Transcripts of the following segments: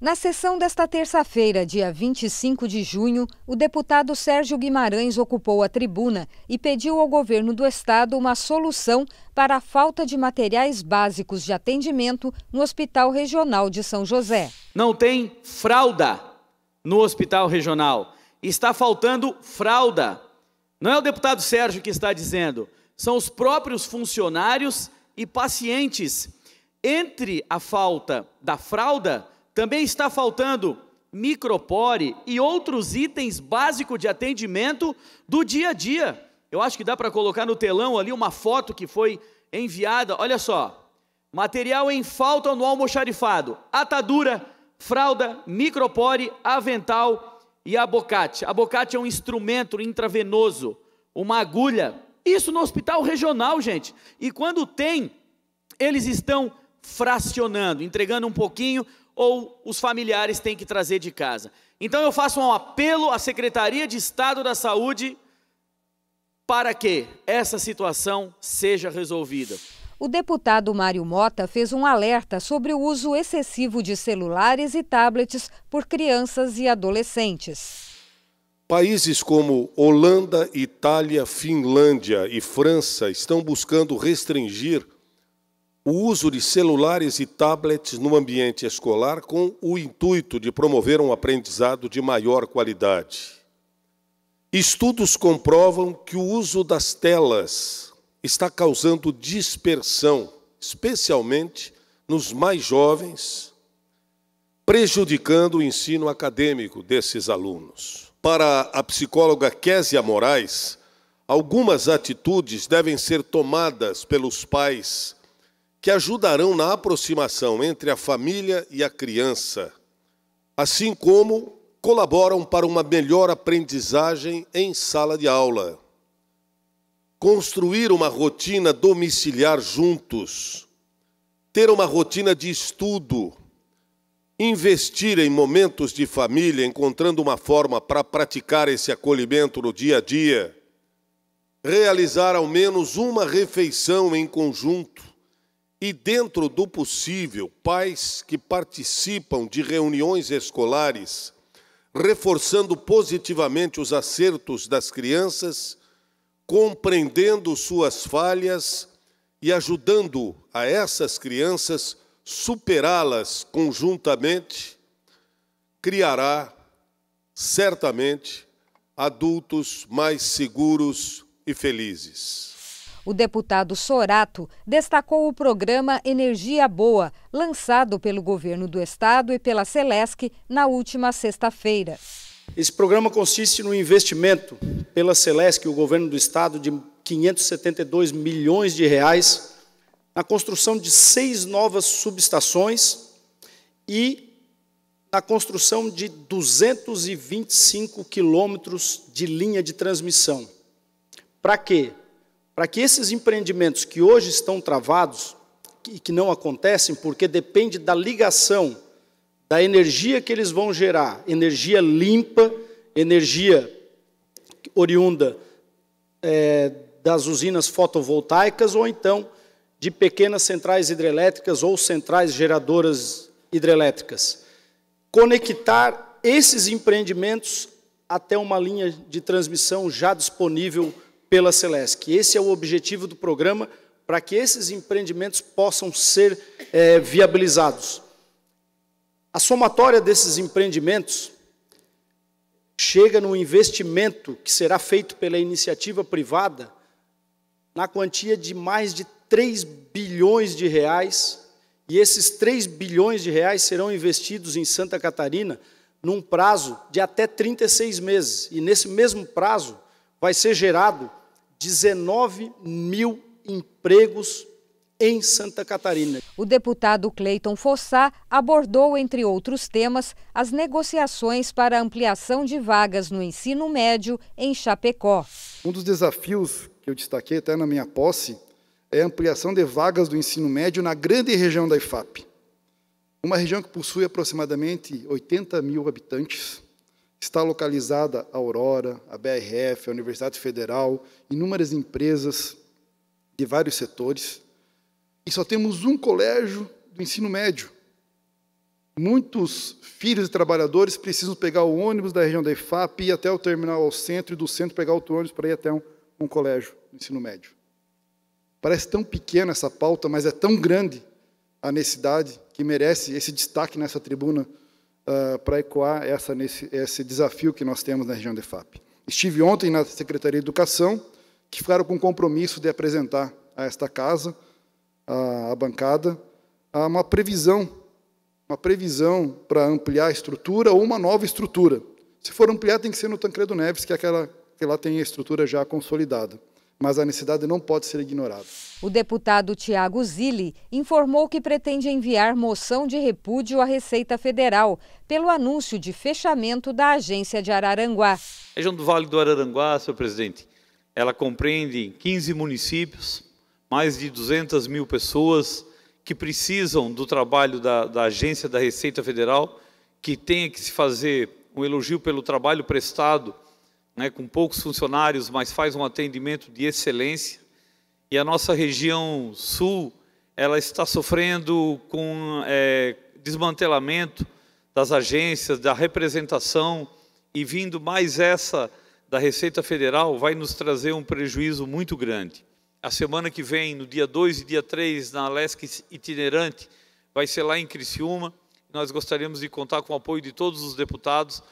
Na sessão desta terça-feira, dia 25 de junho, o deputado Sérgio Guimarães ocupou a tribuna e pediu ao governo do estado uma solução para a falta de materiais básicos de atendimento no Hospital Regional de São José. Não tem fralda no Hospital Regional. Está faltando fralda. Não é o deputado Sérgio que está dizendo, são os próprios funcionários e pacientes. Entre a falta da fralda também está faltando micropore e outros itens básicos de atendimento do dia a dia. Eu acho que dá para colocar no telão ali uma foto que foi enviada. Olha só. Material em falta no almoxarifado: atadura, fralda, micropore, avental e abocate. Abocate é um instrumento intravenoso, uma agulha. Isso no hospital regional, gente. E quando tem, eles estão fracionando, entregando um pouquinho, ou os familiares têm que trazer de casa. Então eu faço um apelo à Secretaria de Estado da Saúde para que essa situação seja resolvida. O deputado Mário Mota fez um alerta sobre o uso excessivo de celulares e tablets por crianças e adolescentes. Países como Holanda, Itália, Finlândia e França estão buscando restringir o uso de celulares e tablets no ambiente escolar com o intuito de promover um aprendizado de maior qualidade. Estudos comprovam que o uso das telas está causando dispersão, especialmente nos mais jovens, prejudicando o ensino acadêmico desses alunos. Para a psicóloga Késia Moraes, algumas atitudes devem ser tomadas pelos pais que ajudarão na aproximação entre a família e a criança, assim como colaboram para uma melhor aprendizagem em sala de aula. Construir uma rotina domiciliar juntos, ter uma rotina de estudo, investir em momentos de família, encontrando uma forma para praticar esse acolhimento no dia a dia, realizar ao menos uma refeição em conjunto e, dentro do possível, pais que participam de reuniões escolares, reforçando positivamente os acertos das crianças, compreendendo suas falhas e ajudando a essas crianças superá-las conjuntamente, criará, certamente, adultos mais seguros e felizes. O deputado Sorato destacou o programa Energia Boa, lançado pelo governo do estado e pela Celesc na última sexta-feira. Esse programa consiste no investimento pela Celesc e o governo do estado de 572 milhões de reais na construção de seis novas subestações e na construção de 225 quilômetros de linha de transmissão. Para quê? Para que esses empreendimentos que hoje estão travados e que não acontecem, porque depende da ligação, da energia que eles vão gerar, energia limpa, energia oriunda é, das usinas fotovoltaicas ou então de pequenas centrais hidrelétricas ou centrais geradoras hidrelétricas. Conectar esses empreendimentos até uma linha de transmissão já disponível pela Celesc. Esse é o objetivo do programa para que esses empreendimentos possam ser é, viabilizados. A somatória desses empreendimentos chega no investimento que será feito pela iniciativa privada na quantia de mais de 3 bilhões de reais, e esses 3 bilhões de reais serão investidos em Santa Catarina num prazo de até 36 meses. E nesse mesmo prazo vai ser gerado 19 mil empregos em Santa Catarina. O deputado Cleiton Fossá abordou, entre outros temas, as negociações para ampliação de vagas no ensino médio em Chapecó. Um dos desafios que eu destaquei até na minha posse é a ampliação de vagas do ensino médio na grande região da IFAP. Uma região que possui aproximadamente 80 mil habitantes, Está localizada a Aurora, a BRF, a Universidade Federal, inúmeras empresas de vários setores. E só temos um colégio do ensino médio. Muitos filhos de trabalhadores precisam pegar o ônibus da região da IFAP e ir até o terminal ao centro, e do centro pegar outro ônibus para ir até um, um colégio do ensino médio. Parece tão pequena essa pauta, mas é tão grande a necessidade que merece esse destaque nessa tribuna uh, para ecoar essa, nesse, esse desafio que nós temos na região de FAP. Estive ontem na Secretaria de Educação, que ficaram com o compromisso de apresentar a esta casa, a, a bancada, a ah, uma previsão, uma previsão para ampliar a estrutura ou uma nova estrutura. Se for ampliar, tem que ser no Tancredo Neves, que é aquela que lá tem a estrutura já consolidada mas a necessidade não pode ser ignorada. O deputado Tiago Zilli informou que pretende enviar moção de repúdio à Receita Federal pelo anúncio de fechamento da agência de Araranguá. A região do Vale do Araranguá, senhor presidente, ela compreende 15 municípios, mais de 200 mil pessoas que precisam do trabalho da, da agência da Receita Federal, que tenha que se fazer um elogio pelo trabalho prestado né, com poucos funcionários, mas faz um atendimento de excelência. E a nossa região sul, ela está sofrendo com é, desmantelamento das agências, da representação, e vindo mais essa da Receita Federal, vai nos trazer um prejuízo muito grande. A semana que vem, no dia 2 e dia 3, na Alesc Itinerante, vai ser lá em Criciúma. Nós gostaríamos de contar com o apoio de todos os deputados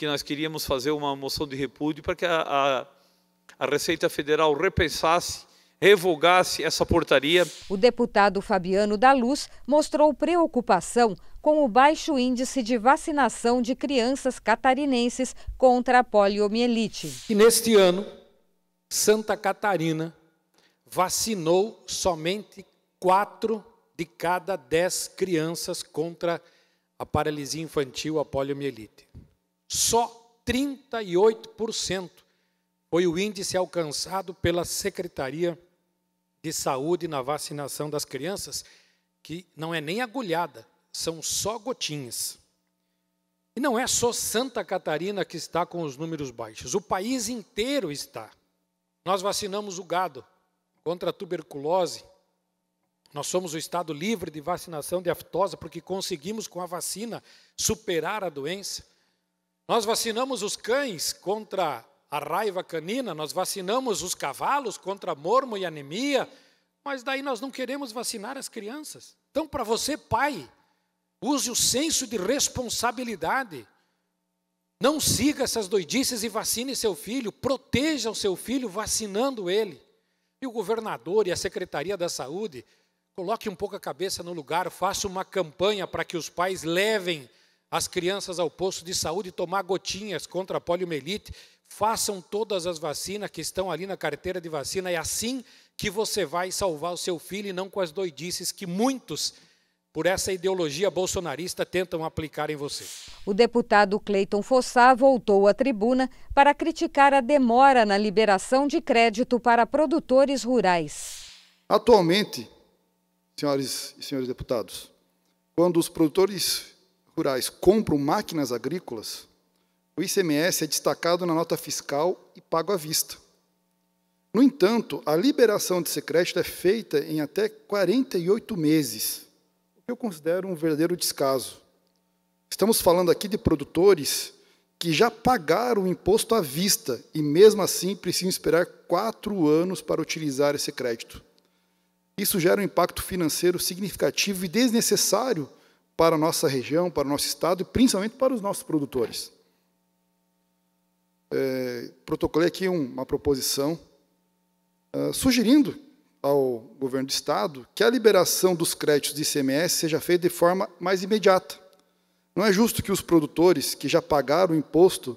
que nós queríamos fazer uma moção de repúdio para que a, a, a Receita Federal repensasse revogasse essa portaria. O deputado Fabiano da Luz mostrou preocupação com o baixo índice de vacinação de crianças catarinenses contra a poliomielite. E neste ano, Santa Catarina vacinou somente 4 de cada 10 crianças contra a paralisia infantil, a poliomielite só 38% foi o índice alcançado pela Secretaria de Saúde na vacinação das crianças, que não é nem agulhada, são só gotinhas. E não é só Santa Catarina que está com os números baixos, o país inteiro está. Nós vacinamos o gado contra a tuberculose, nós somos o estado livre de vacinação de aftosa porque conseguimos com a vacina superar a doença. Nós vacinamos os cães contra a raiva canina, nós vacinamos os cavalos contra mormo e anemia, mas daí nós não queremos vacinar as crianças. Então, para você, pai, use o senso de responsabilidade. Não siga essas doidices e vacine seu filho, proteja o seu filho vacinando ele. E o governador e a Secretaria da Saúde, coloque um pouco a cabeça no lugar, faça uma campanha para que os pais levem as crianças ao posto de saúde tomar gotinhas contra a poliomielite, façam todas as vacinas que estão ali na carteira de vacina, é assim que você vai salvar o seu filho e não com as doidices que muitos por essa ideologia bolsonarista tentam aplicar em você. O deputado Cleiton Fossá voltou à tribuna para criticar a demora na liberação de crédito para produtores rurais. Atualmente, senhores e senhores deputados, quando os produtores rurais compram máquinas agrícolas, o ICMS é destacado na nota fiscal e pago à vista. No entanto, a liberação desse crédito é feita em até 48 meses, o que eu considero um verdadeiro descaso. Estamos falando aqui de produtores que já pagaram o imposto à vista e, mesmo assim, precisam esperar quatro anos para utilizar esse crédito. Isso gera um impacto financeiro significativo e desnecessário para a nossa região, para o nosso estado e principalmente para os nossos produtores. É, protocolei aqui uma proposição uh, sugerindo ao governo do estado que a liberação dos créditos de ICMS seja feita de forma mais imediata. Não é justo que os produtores que já pagaram o imposto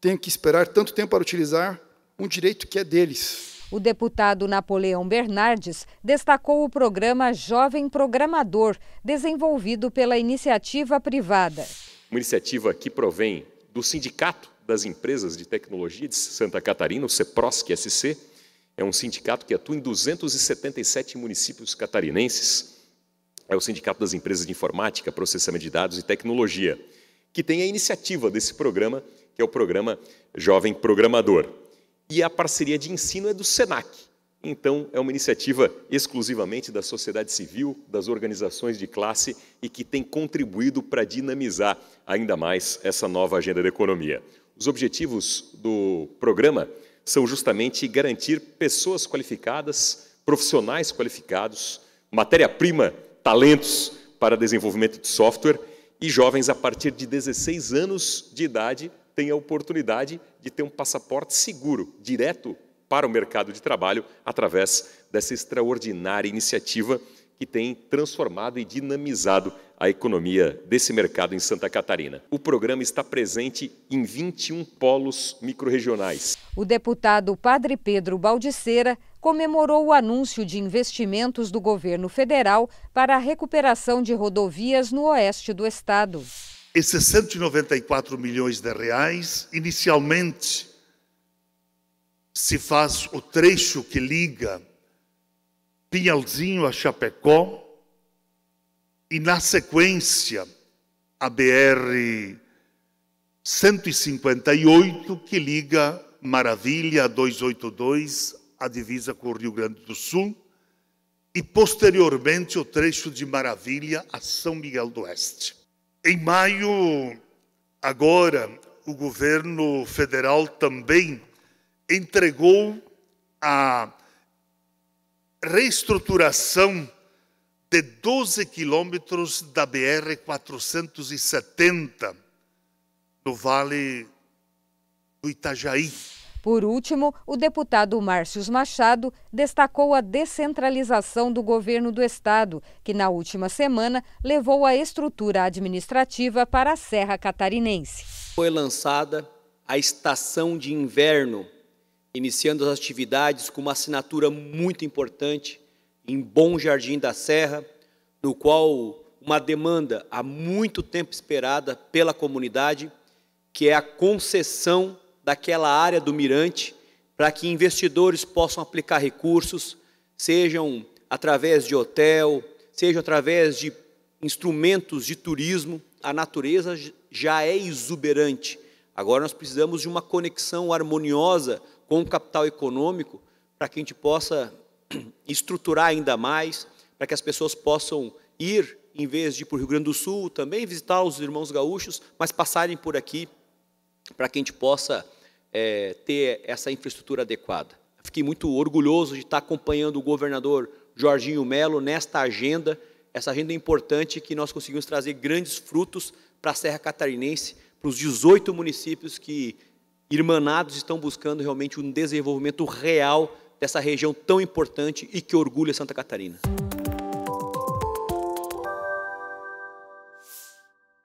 tenham que esperar tanto tempo para utilizar um direito que é deles. O deputado Napoleão Bernardes destacou o programa Jovem Programador, desenvolvido pela iniciativa privada. Uma iniciativa que provém do Sindicato das Empresas de Tecnologia de Santa Catarina, o CEPROSC SC. É um sindicato que atua em 277 municípios catarinenses. É o Sindicato das Empresas de Informática, Processamento de Dados e Tecnologia, que tem a iniciativa desse programa, que é o programa Jovem Programador e a parceria de ensino é do SENAC. Então, é uma iniciativa exclusivamente da sociedade civil, das organizações de classe e que tem contribuído para dinamizar ainda mais essa nova agenda da economia. Os objetivos do programa são justamente garantir pessoas qualificadas, profissionais qualificados, matéria-prima, talentos para desenvolvimento de software e jovens a partir de 16 anos de idade tem a oportunidade de ter um passaporte seguro, direto para o mercado de trabalho, através dessa extraordinária iniciativa que tem transformado e dinamizado a economia desse mercado em Santa Catarina. O programa está presente em 21 polos microrregionais. O deputado Padre Pedro Baldiceira comemorou o anúncio de investimentos do governo federal para a recuperação de rodovias no oeste do estado e 194 milhões de reais. Inicialmente se faz o trecho que liga Pinhalzinho a Chapecó e na sequência a BR 158 que liga Maravilha 282 a divisa com o Rio Grande do Sul e posteriormente o trecho de Maravilha a São Miguel do Oeste. Em maio, agora, o governo federal também entregou a reestruturação de 12 quilômetros da BR-470 no Vale do Itajaí. Por último, o deputado Márcios Machado destacou a descentralização do governo do Estado, que na última semana levou a estrutura administrativa para a Serra Catarinense. Foi lançada a estação de inverno, iniciando as atividades com uma assinatura muito importante em Bom Jardim da Serra, no qual uma demanda há muito tempo esperada pela comunidade, que é a concessão daquela área do mirante para que investidores possam aplicar recursos, sejam através de hotel, seja através de instrumentos de turismo. A natureza já é exuberante. Agora nós precisamos de uma conexão harmoniosa com o capital econômico para que a gente possa estruturar ainda mais, para que as pessoas possam ir, em vez de ir para o Rio Grande do Sul, também visitar os irmãos gaúchos, mas passarem por aqui para que a gente possa é, ter essa infraestrutura adequada. Fiquei muito orgulhoso de estar acompanhando o governador Jorginho Melo nesta agenda, essa agenda é importante que nós conseguimos trazer grandes frutos para a Serra Catarinense, para os 18 municípios que, irmanados, estão buscando realmente um desenvolvimento real dessa região tão importante e que orgulha Santa Catarina.